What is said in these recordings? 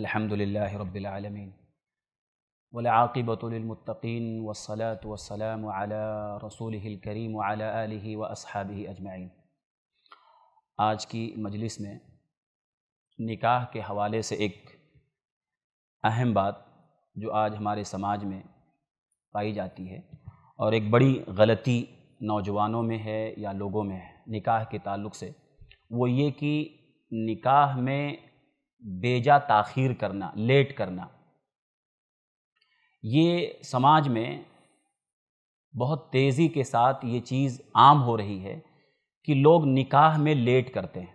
अल्हम्दुलिल्लाहि रब्बिल आलमीन वलाक़िबत ललमुत्तक़ीन वस्सलातु वस्सलामु अला रसूलिहिल करीम व अला आलिहि व अस्हाबिहि अजमईन आज की मजलिस में निकाह के हवाले से एक अहम बात जो आज हमारे समाज में पाई जाती है और एक बड़ी गलती नौजवानों में है या लोगों में है निकाह के ताल्लुक से वो ये कि निकाह में बेजा ताखीर करना लेट करना ये समाज में बहुत तेज़ी के साथ ये चीज़ आम हो रही है कि लोग निकाह में लेट करते हैं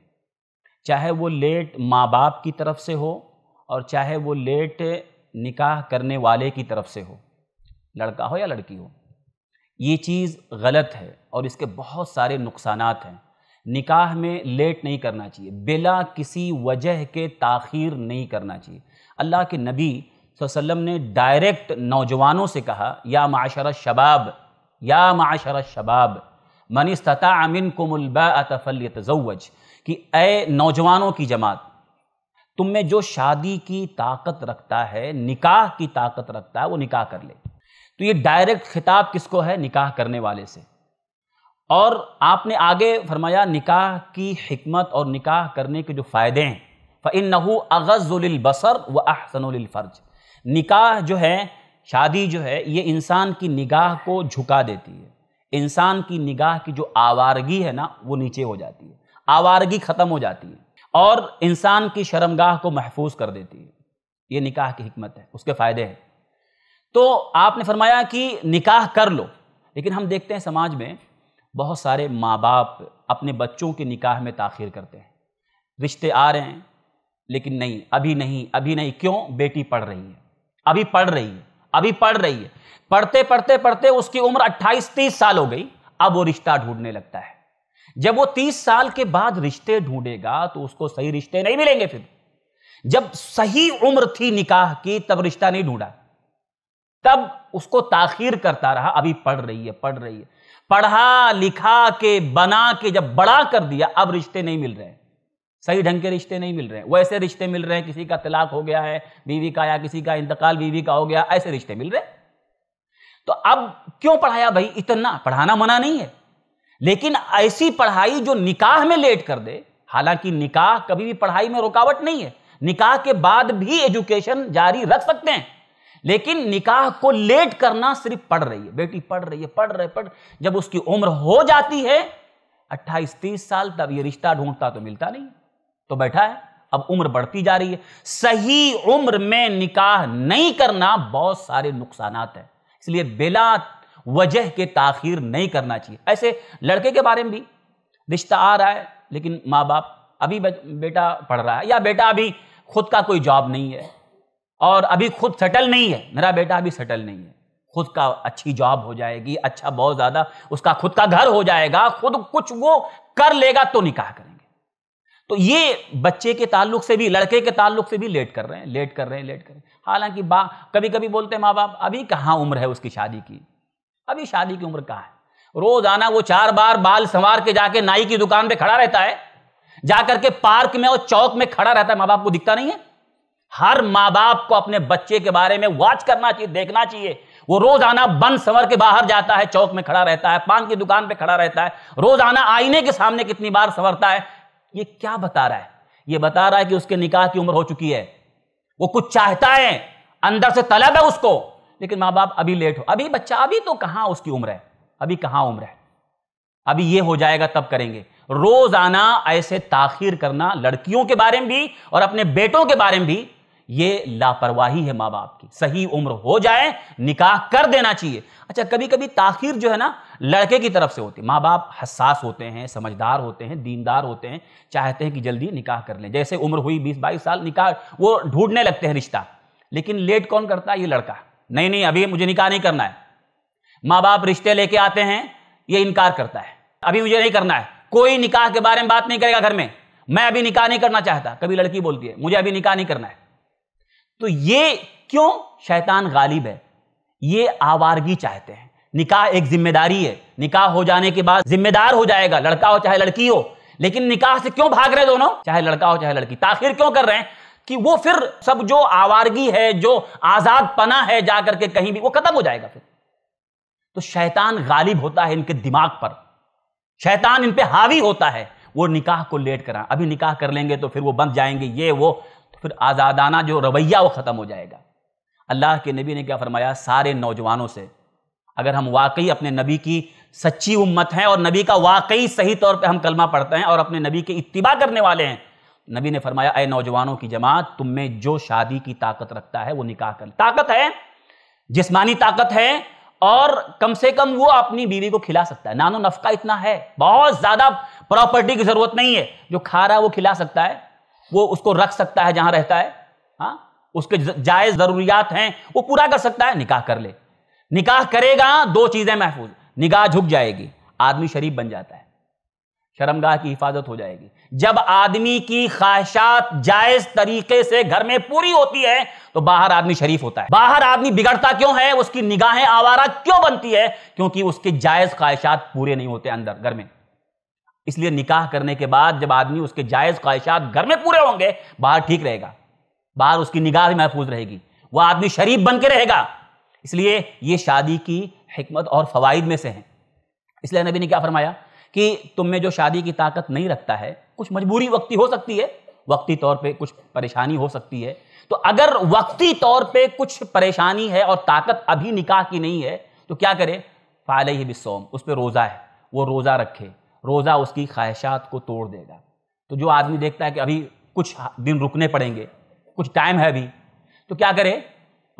चाहे वो लेट माँ बाप की तरफ से हो और चाहे वो लेट निकाह करने वाले की तरफ से हो लड़का हो या लड़की हो ये चीज़ गलत है और इसके बहुत सारे नुकसान हैं निकाह में लेट नहीं करना चाहिए बिला किसी वजह के ताखीर नहीं करना चाहिए अल्लाह के नबी वसल्लम ने डायरेक्ट नौजवानों से कहा या माशर शबाब या माशर शबाब मन इस्ता अमिन कुमलबा तफल तजवज कि ए नौजवानों की जमात तुम में जो शादी की ताकत रखता है निकाह की ताकत रखता है वो निकाह कर ले तो ये डायरेक्ट खिताब किसको है निकाह करने वाले से और आपने आगे फरमाया निकाह की हमत और निकाह करने के जो फ़ायदे हैं फ़िन नहू अगज़ुलबसर व अहसनफर्ज निकाह जो है शादी जो है ये इंसान की निगाह को झुका देती है इंसान की निगाह की जो आवारगी है ना वो नीचे हो जाती है आवारगी ख़त्म हो जाती है और इंसान की शर्मगाह को महफूज कर देती है ये निकाह की हमत है उसके फ़ायदे हैं तो आपने फरमाया कि निकाह कर लो लेकिन हम देखते हैं समाज में बहुत सारे माँ बाप अपने बच्चों के निकाह में ताखिर करते हैं रिश्ते आ रहे हैं लेकिन नहीं अभी नहीं अभी नहीं क्यों बेटी पढ़ रही है अभी पढ़ रही है अभी पढ़ रही है पढ़ते पढ़ते पढ़ते उसकी उम्र अट्ठाईस तीस साल हो गई अब वो रिश्ता ढूंढने लगता है जब वो तीस साल के बाद रिश्ते ढूंढेगा तो उसको सही रिश्ते नहीं मिलेंगे फिर जब सही उम्र थी निकाह की तब रिश्ता नहीं ढूंढा तब उसको ताखिर करता रहा अभी पढ़ रही है पढ़ रही है पढ़ा लिखा के बना के जब बड़ा कर दिया अब रिश्ते नहीं मिल रहे हैं सही ढंग के रिश्ते नहीं मिल रहे हैं वैसे रिश्ते मिल रहे हैं किसी का तलाक हो गया है बीवी का या किसी का इंतकाल बीवी का हो गया ऐसे रिश्ते मिल रहे तो अब क्यों पढ़ाया भाई इतना पढ़ाना मना नहीं है लेकिन ऐसी पढ़ाई जो निकाह में लेट कर दे हालांकि निकाह कभी भी पढ़ाई में रुकावट नहीं है निकाह के बाद भी एजुकेशन जारी रख सकते हैं लेकिन निकाह को लेट करना सिर्फ पढ़ रही है बेटी पढ़ रही है पढ़ रहे पढ़ जब उसकी उम्र हो जाती है अट्ठाईस तीस साल तब ये रिश्ता ढूंढता तो मिलता नहीं तो बैठा है अब उम्र बढ़ती जा रही है सही उम्र में निकाह नहीं करना बहुत सारे नुकसान है इसलिए बेला वजह के ताखिर नहीं करना चाहिए ऐसे लड़के के बारे में भी रिश्ता आ रहा है लेकिन माँ बाप अभी बेटा पढ़ रहा है या बेटा अभी खुद का कोई जॉब नहीं है और अभी खुद सेटल नहीं है मेरा बेटा अभी सेटल नहीं है खुद का अच्छी जॉब हो जाएगी अच्छा बहुत ज़्यादा उसका खुद का घर हो जाएगा खुद कुछ वो कर लेगा तो निकाह करेंगे तो ये बच्चे के ताल्लुक से भी लड़के के ताल्लुक से भी लेट कर रहे हैं लेट कर रहे हैं लेट कर रहे हैं हालांकि बा कभी कभी बोलते हैं माँ बाप अभी कहाँ उम्र है उसकी शादी की अभी शादी की उम्र कहाँ है रोजाना वो चार बार बाल संवार के जाके नाई की दुकान पे खड़ा रहता है जाकर के पार्क में और चौक में खड़ा रहता है माँ बाप को दिखता नहीं है हर माँ बाप को अपने बच्चे के बारे में वॉच करना चाहिए देखना चाहिए वो रोजाना बन समर के बाहर जाता है चौक में खड़ा रहता है पान की दुकान पे खड़ा रहता है रोजाना आईने के सामने कितनी बार संवरता है ये क्या बता रहा है ये बता रहा है कि उसके निकाह की उम्र हो चुकी है वो कुछ चाहता है अंदर से तलब है उसको लेकिन माँ बाप अभी लेट हो अभी बच्चा अभी तो कहाँ उसकी उम्र है अभी कहाँ उम्र है अभी ये हो जाएगा तब करेंगे रोजाना ऐसे ताखिर करना लड़कियों के बारे में भी और अपने बेटों के बारे में भी ये लापरवाही है माँ बाप की सही उम्र हो जाए निकाह कर देना चाहिए अच्छा कभी कभी ताखिर जो है ना लड़के की तरफ से होती है माँ बाप हसास होते हैं समझदार होते हैं दीनदार होते हैं चाहते हैं कि जल्दी निकाह कर लें जैसे उम्र हुई बीस बाईस साल निकाह वो ढूंढने लगते हैं रिश्ता लेकिन लेट कौन करता है ये लड़का नहीं नहीं अभी मुझे निकाह नहीं करना है माँ बाप रिश्ते लेके आते हैं ये इनकार करता है अभी मुझे नहीं करना है कोई निकाह के बारे में बात नहीं करेगा घर में मैं अभी निकाह नहीं करना चाहता कभी लड़की बोलती है मुझे अभी निकाह नहीं करना है तो ये क्यों शैतान गालिब है ये आवारगी चाहते हैं निकाह एक जिम्मेदारी है निकाह हो जाने के बाद जिम्मेदार हो जाएगा लड़का हो चाहे लड़की हो लेकिन निकाह से क्यों भाग रहे दोनों चाहे लड़का हो चाहे लड़की ताखिर क्यों कर रहे हैं कि वो फिर सब जो आवारगी है जो आजाद पना है जाकर के कहीं भी वो खत्म हो जाएगा फिर तो शैतान गालिब होता है इनके दिमाग पर शैतान इन पे हावी होता है वो निकाह को लेट करा अभी निकाह कर लेंगे तो फिर वो बंद जाएंगे ये वो तो फिर आज़ादाना जो रवैया वो ख़त्म हो जाएगा अल्लाह के नबी ने क्या फरमाया सारे नौजवानों से अगर हम वाकई अपने नबी की सच्ची उम्मत हैं और नबी का वाकई सही तौर पे हम कलमा पढ़ते हैं और अपने नबी के इतबा करने वाले हैं नबी ने फरमाया अ नौजवानों की जमात तुम में जो शादी की ताकत रखता है वो निकाह कर ताकत है जिस्मानी ताकत है और कम से कम वो अपनी बीवी को खिला सकता है नानो नफका इतना है बहुत ज़्यादा प्रॉपर्टी की ज़रूरत नहीं है जो खा रहा है वो खिला सकता है वो उसको रख सकता है जहां रहता है हाँ उसके जायज़ ज़रूरियात हैं वो पूरा कर सकता है निकाह कर ले निकाह करेगा दो चीज़ें महफूज निगाह झुक जाएगी आदमी शरीफ बन जाता है शर्मगाह की हिफाजत हो जाएगी जब आदमी की ख्वाहिशात जायज तरीके से घर में पूरी होती है तो बाहर आदमी शरीफ होता है बाहर आदमी बिगड़ता क्यों है उसकी निगाहें आवारा क्यों बनती है क्योंकि उसके जायज ख्वाहिशात पूरे नहीं होते अंदर घर में इसलिए निकाह करने के बाद जब आदमी उसके जायज़ ख्वाहिशात घर में पूरे होंगे बाहर ठीक रहेगा बाहर उसकी निगाह भी महफूज रहेगी वह आदमी शरीफ बन के रहेगा इसलिए ये शादी की हमत और फ़वाद में से हैं इसलिए नबी ने क्या फरमाया कि तुम में जो शादी की ताकत नहीं रखता है कुछ मजबूरी वक्ती हो सकती है वक्ती तौर पे कुछ परेशानी हो सकती है तो अगर वक्ती तौर पे कुछ परेशानी है और ताकत अभी निकाह की नहीं है तो क्या करे फाल ही बिसोम उस पर रोज़ा है वो रोज़ा रखे रोज़ा उसकी ख्वाहिशात को तोड़ देगा तो जो आदमी देखता है कि अभी कुछ दिन रुकने पड़ेंगे कुछ टाइम है अभी तो क्या करे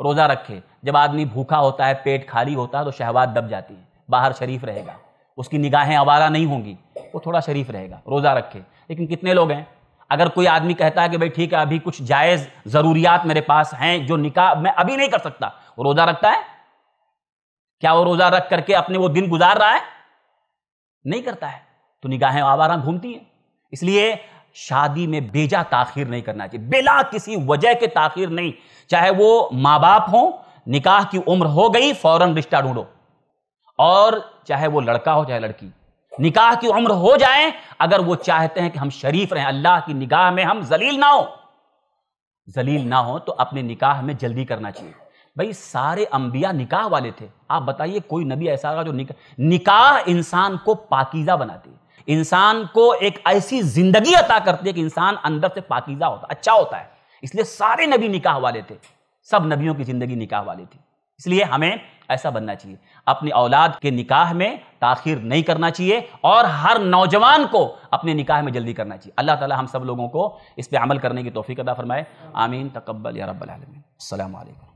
रोज़ा रखे जब आदमी भूखा होता है पेट खाली होता है तो शहवाद दब जाती है बाहर शरीफ रहेगा उसकी निगाहें आवारा नहीं होंगी वो थोड़ा शरीफ रहेगा रोज़ा रखे लेकिन कितने लोग हैं अगर कोई आदमी कहता है कि भाई ठीक है अभी कुछ जायज़ ज़रूरियात मेरे पास हैं जो निकाह मैं अभी नहीं कर सकता रोज़ा रखता है क्या वो रोज़ा रख करके अपने वो दिन गुजार रहा है नहीं करता है तो निगाहें आवारा घूमती हैं इसलिए शादी में बेजा ताखिर नहीं करना चाहिए बिला किसी वजह के ताखिर नहीं चाहे वो माँ बाप हो निकाह की उम्र हो गई फौरन रिश्ता ढूंढो और चाहे वो लड़का हो चाहे लड़की निकाह की उम्र हो जाए अगर वो चाहते हैं कि हम शरीफ रहें अल्लाह की निगाह में हम जलील ना हो जलील ना हो तो अपने निकाह में जल्दी करना चाहिए भाई सारे अंबिया निकाह वाले थे आप बताइए कोई नबी ऐसा होगा जो निकाह निकाह इंसान को पाकिजा बनाती है इंसान को एक ऐसी जिंदगी अता करती है कि इंसान अंदर से पाकिजा होता अच्छा होता है इसलिए सारे नबी निकाह वाले थे सब नबियों की ज़िंदगी निकाह वाली थी इसलिए हमें ऐसा बनना चाहिए अपनी औलाद के निकाह में ताखिर नहीं करना चाहिए और हर नौजवान को अपने निकाह में जल्दी करना चाहिए अल्लाह ताला हम सब लोगों को इस पर अमल करने की तोफ़ी अदा फरमाए आमीन तकबल या अस्सलाम वालेकुम